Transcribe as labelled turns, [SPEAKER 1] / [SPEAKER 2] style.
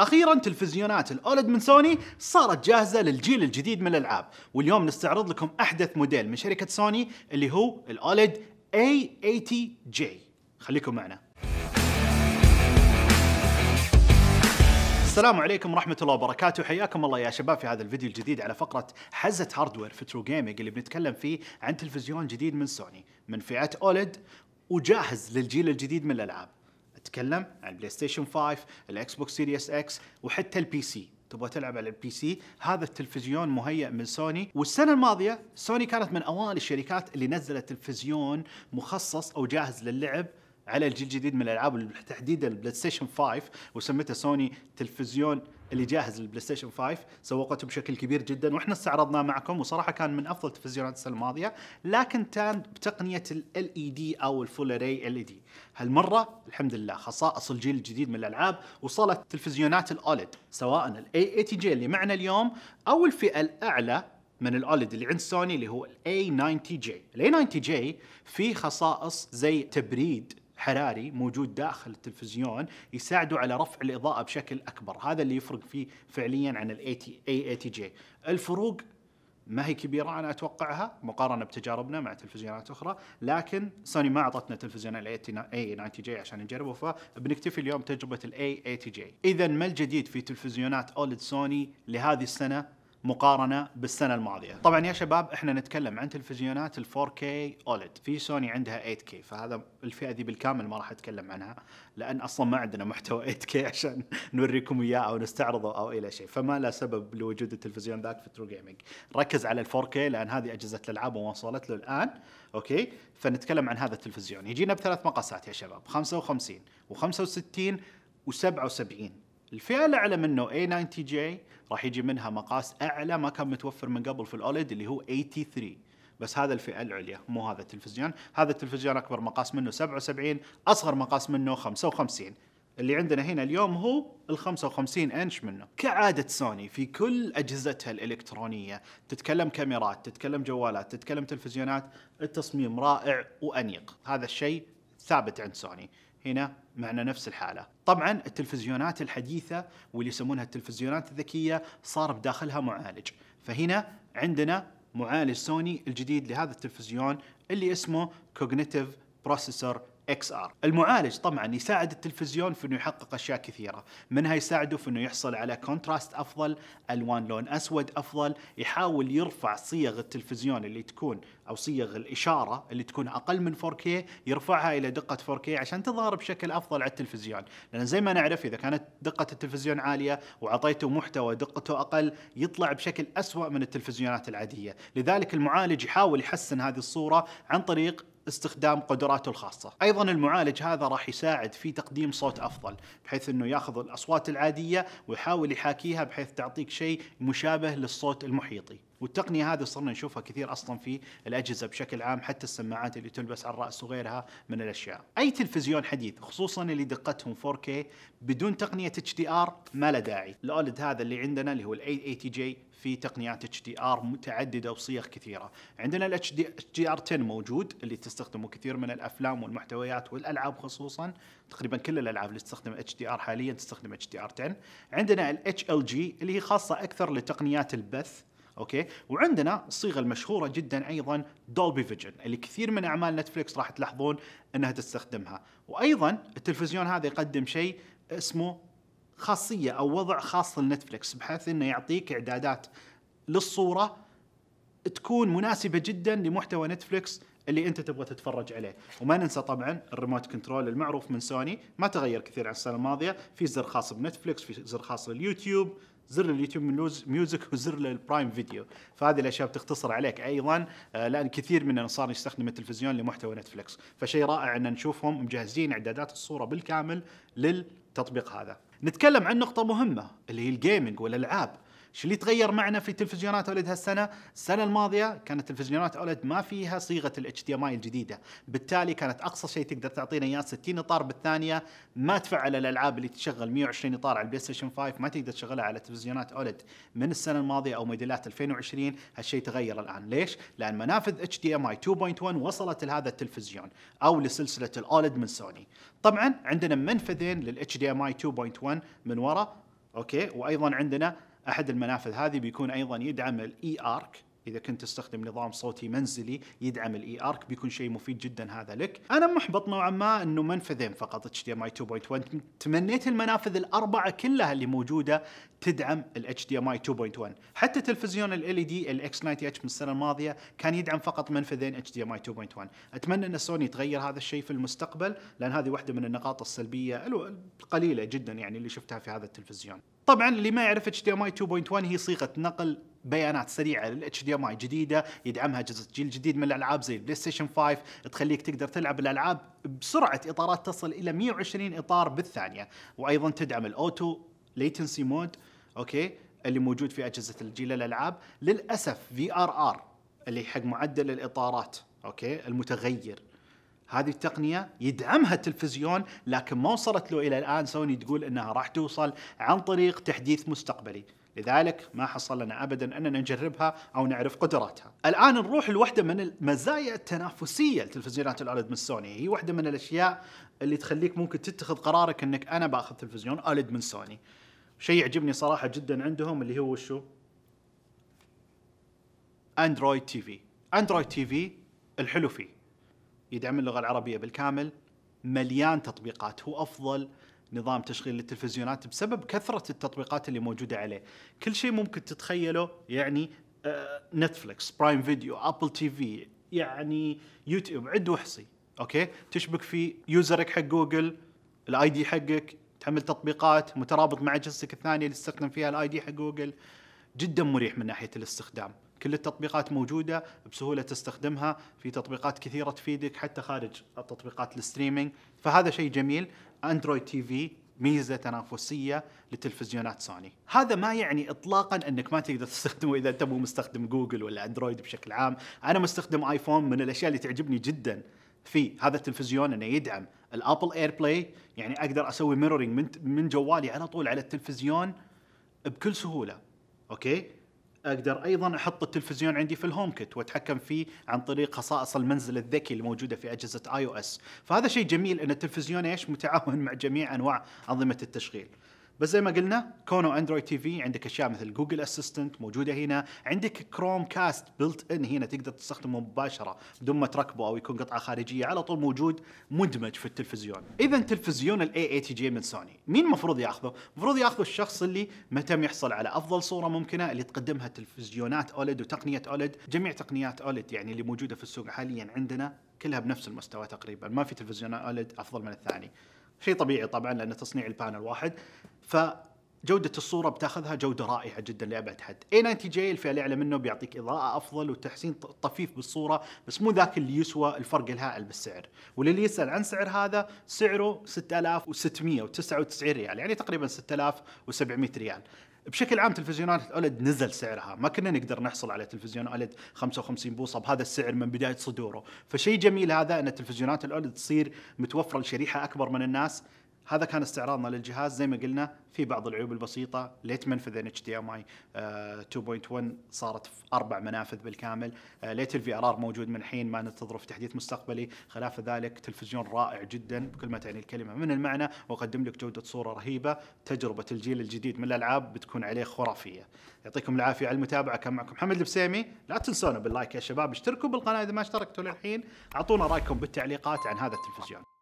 [SPEAKER 1] اخيرا تلفزيونات الاولد من سوني صارت جاهزه للجيل الجديد من الالعاب واليوم نستعرض لكم احدث موديل من شركه سوني اللي هو الاولد A80J خليكم معنا السلام عليكم ورحمة الله وبركاته حياكم الله يا شباب في هذا الفيديو الجديد على فقرة حزة هاردوير في ترو جيمنج اللي بنتكلم فيه عن تلفزيون جديد من سوني من فئة اولد وجاهز للجيل الجديد من الالعاب تتكلم عن البلاي ستيشن 5 الاكس بوكس سيريس اكس وحتى البي سي تبغى تلعب على البي سي هذا التلفزيون مهيئ من سوني والسنه الماضيه سوني كانت من اوائل الشركات اللي نزلت تلفزيون مخصص او جاهز للعب على الجيل الجديد من الالعاب تحديدا البلاي ستيشن 5 وسمته سوني تلفزيون اللي جاهز للبلاي ستيشن 5 سوقته بشكل كبير جدا واحنا استعرضناه معكم وصراحه كان من افضل التلفزيونات السنه الماضيه لكن كان بتقنيه ال اي دي e او الفول اري ال اي دي e هالمره الحمد لله خصائص الجيل الجديد من الالعاب وصلت تلفزيونات الاوليد سواء الاي اي تي جي اللي معنا اليوم او الفئه الاعلى من الاوليد اللي عند سوني اللي هو الاي 90 جي الاي 90 جي فيه خصائص زي تبريد حراري موجود داخل التلفزيون يساعده على رفع الاضاءه بشكل اكبر هذا اللي يفرق فيه فعليا عن الاي اي جي الفروق ما هي كبيرة أنا أتوقعها مقارنة بتجاربنا مع تلفزيونات أخرى لكن سوني ما أعطتنا تلفزيون الـ A90J عشان نجربه فبنكتفي اليوم تجربة الـ A80J إذا ما الجديد في تلفزيونات أولد سوني لهذه السنة مقارنه بالسنه الماضيه طبعا يا شباب احنا نتكلم عن تلفزيونات ال 4K OLED في سوني عندها 8K فهذا الفئه دي بالكامل ما راح اتكلم عنها لان اصلا ما عندنا محتوى 8K عشان نوريكم اياه او نستعرضه او الى شيء فما لا سبب لوجود التلفزيون ذاك في ترو جيمنج ركز على ال 4K لان هذه اجهزه الالعاب وما وصلت له الان اوكي فنتكلم عن هذا التلفزيون يجينا بثلاث مقاسات يا شباب 55 و65 و77 الفئه الاعلى منه A90J راح يجي منها مقاس اعلى ما كان متوفر من قبل في الاوليد اللي هو 83 بس هذا الفئه العليا مو هذا التلفزيون هذا التلفزيون اكبر مقاس منه 77 اصغر مقاس منه 55 اللي عندنا هنا اليوم هو ال 55 انش منه كعادة سوني في كل أجهزتها الإلكترونية تتكلم كاميرات تتكلم جوالات تتكلم تلفزيونات التصميم رائع وأنيق هذا الشيء ثابت عند سوني هنا معنا نفس الحالة طبعا التلفزيونات الحديثة واللي يسمونها التلفزيونات الذكية صار بداخلها معالج فهنا عندنا معالج سوني الجديد لهذا التلفزيون اللي اسمه Cognitive Processor اكس ار المعالج طبعا يساعد التلفزيون في انه يحقق اشياء كثيره منها يساعده في انه يحصل على كونتراست افضل الوان لون اسود افضل يحاول يرفع صيغ التلفزيون اللي تكون او صيغ الاشاره اللي تكون اقل من 4K يرفعها الى دقه 4K عشان تظهر بشكل افضل على التلفزيون لان زي ما نعرف اذا كانت دقه التلفزيون عاليه وعطيته محتوى دقته اقل يطلع بشكل اسوأ من التلفزيونات العاديه لذلك المعالج يحاول يحسن هذه الصوره عن طريق استخدام قدراته الخاصة أيضا المعالج هذا راح يساعد في تقديم صوت أفضل بحيث أنه يأخذ الأصوات العادية ويحاول يحاكيها بحيث تعطيك شيء مشابه للصوت المحيطي والتقنية هذه صرنا نشوفها كثير أصلا في الأجهزة بشكل عام حتى السماعات اللي تلبس على الرأس وغيرها من الأشياء أي تلفزيون حديث خصوصا اللي دقتهم 4K بدون تقنية HDR ما له داعي الأولد هذا اللي عندنا اللي هو ال 880 j في تقنيات اتش دي ار متعدده وصيغ كثيره، عندنا الاتش دي ار 10 موجود اللي تستخدمه كثير من الافلام والمحتويات والالعاب خصوصا، تقريبا كل الالعاب اللي تستخدم اتش دي ار حاليا تستخدم اتش دي ار 10، عندنا الاتش ال جي اللي هي خاصه اكثر لتقنيات البث اوكي وعندنا الصيغه المشهوره جدا ايضا دولبي فيجن اللي كثير من اعمال نتفلكس راح تلاحظون انها تستخدمها وايضا التلفزيون هذا يقدم شيء اسمه خاصيه او وضع خاص لنتفلكس بحيث انه يعطيك اعدادات للصوره تكون مناسبه جدا لمحتوى نتفلكس اللي انت تبغى تتفرج عليه وما ننسى طبعا الريموت كنترول المعروف من سوني ما تغير كثير عن السنه الماضيه في زر خاص بنتفلكس في زر خاص لليوتيوب زر اليوتيوب ميوزك وزر للبرايم فيديو فهذه الاشياء بتختصر عليك ايضا آه، لان كثير مننا صار يستخدم التلفزيون لمحتوى نتفلكس فشيء رائع ان نشوفهم مجهزين اعدادات الصوره بالكامل لل التطبيق هذا نتكلم عن نقطة مهمة اللي هي الجيمنج والألعاب شو اللي تغير معنا في تلفزيونات اولد هالسنه؟ السنه الماضيه كانت تلفزيونات اولد ما فيها صيغه الاتش دي ام اي الجديده، بالتالي كانت اقصى شيء تقدر تعطينا اياه 60 اطار بالثانيه، ما تفعل الالعاب اللي تشغل 120 اطار على البلاي ستيشن 5 ما تقدر تشغلها على تلفزيونات اولد من السنه الماضيه او موديلات 2020 هالشيء تغير الان، ليش؟ لان منافذ اتش دي ام اي 2.1 وصلت لهذا التلفزيون او لسلسله الاولد من سوني. طبعا عندنا منفذين للاتش دي ام اي 2.1 من وراء اوكي وايضا عندنا احد المنافذ هذه بيكون ايضا يدعم الاي ارك -E اذا كنت تستخدم نظام صوتي منزلي يدعم الاي ارك e بيكون شيء مفيد جدا هذا لك انا محبط نوعا ما انه منفذين فقط اتش دي ام اي 2.1 تمنيت المنافذ الاربعه كلها اللي موجوده تدعم ال دي اي 2.1 حتى تلفزيون ال e ال دي 90 اتش من السنه الماضيه كان يدعم فقط منفذين اتش دي اي 2.1 اتمنى ان سوني تغير هذا الشيء في المستقبل لان هذه واحده من النقاط السلبيه القليله جدا يعني اللي شفتها في هذا التلفزيون طبعا اللي ما يعرف اتش دي اي 2.1 هي صيغه نقل بيانات سريعه للاتش دي ام اي جديده يدعمها جيل جديد من الالعاب زي البلاي ستيشن 5 تخليك تقدر تلعب الالعاب بسرعه اطارات تصل الى 120 اطار بالثانيه وايضا تدعم الاوتو ليتنسي مود اوكي اللي موجود في اجهزه الجيل الالعاب للاسف في ار ار اللي حق معدل الاطارات اوكي المتغير هذه التقنية يدعمها التلفزيون لكن ما وصلت له إلى الآن سوني تقول أنها راح توصل عن طريق تحديث مستقبلي لذلك ما حصل لنا ابدا اننا نجربها او نعرف قدراتها. الان نروح لوحده من المزايا التنافسيه لتلفزيونات الالد من سوني، هي واحده من الاشياء اللي تخليك ممكن تتخذ قرارك انك انا باخذ تلفزيون الد من سوني. شيء يعجبني صراحه جدا عندهم اللي هو شو؟ اندرويد تي في. اندرويد تي في الحلو فيه يدعم اللغه العربيه بالكامل، مليان تطبيقات، هو افضل نظام تشغيل للتلفزيونات بسبب كثره التطبيقات اللي موجوده عليه كل شيء ممكن تتخيله يعني نتفلكس برايم فيديو ابل تي في يعني يوتيوب عد واحصي اوكي تشبك في يوزرك حق جوجل الاي دي حقك تحمل تطبيقات مترابط مع جهازك الثانيه اللي تستخدم فيها الاي دي حق جوجل جدا مريح من ناحيه الاستخدام كل التطبيقات موجوده بسهوله تستخدمها في تطبيقات كثيره تفيدك حتى خارج التطبيقات الستريمينج فهذا شيء جميل اندرويد تي في ميزه تنافسيه لتلفزيونات سوني. هذا ما يعني اطلاقا انك ما تقدر تستخدمه اذا انت مو مستخدم جوجل ولا اندرويد بشكل عام، انا مستخدم ايفون من الاشياء اللي تعجبني جدا في هذا التلفزيون انه يدعم الابل اير بلاي، يعني اقدر اسوي ميرورينج من من جوالي على طول على التلفزيون بكل سهوله. اوكي؟ اقدر ايضا احط التلفزيون عندي في الهوم كيت واتحكم فيه عن طريق خصائص المنزل الذكي الموجوده في اجهزه اي او اس فهذا شيء جميل ان التلفزيون ايش متعاون مع جميع انواع انظمه التشغيل بس زي ما قلنا كونو اندرويد تي في عندك اشياء مثل جوجل اسيستنت موجوده هنا عندك كروم كاست بلت ان هنا تقدر تستخدمه مباشره بدون ما تركبه او يكون قطعه خارجيه على طول موجود مدمج في التلفزيون اذا تلفزيون الاي اي تي جي من سوني مين المفروض ياخذه المفروض ياخذه الشخص اللي مهتم يحصل على افضل صوره ممكنه اللي تقدمها تلفزيونات اولد وتقنيه اولد جميع تقنيات اولد يعني اللي موجوده في السوق حاليا عندنا كلها بنفس المستوى تقريبا ما في تلفزيون اولد افضل من الثاني شيء طبيعي طبعا لان تصنيع البانل واحد فجودة الصورة بتاخذها جودة رائعة جدا لأبعد حد اي 90 جي الفيه الأعلى منه بيعطيك إضاءة أفضل وتحسين طفيف بالصورة بس مو ذاك اللي يسوى الفرق الهائل بالسعر واللي يسأل عن سعر هذا سعره 6699 ريال يعني تقريبا 6700 ريال بشكل عام تلفزيونات الاولد نزل سعرها ما كنا نقدر نحصل على تلفزيون اولد 55 بوصه بهذا السعر من بدايه صدوره فشيء جميل هذا ان تلفزيونات الاولد تصير متوفره لشريحه اكبر من الناس هذا كان استعراضنا للجهاز زي ما قلنا في بعض العيوب البسيطة ليت منفذ اتش دي ام اي 2.1 آه، صارت في أربع منافذ بالكامل آه، ليت الفي ار ار موجود من حين ما ننتظره في تحديث مستقبلي خلاف ذلك تلفزيون رائع جدا بكل ما تعني الكلمة من المعنى وقدم لك جودة صورة رهيبة تجربة الجيل الجديد من الألعاب بتكون عليه خرافية يعطيكم العافية على المتابعة كان معكم محمد البسيمي لا تنسونا باللايك يا شباب اشتركوا بالقناة إذا ما اشتركتوا للحين أعطونا رأيكم بالتعليقات عن هذا التلفزيون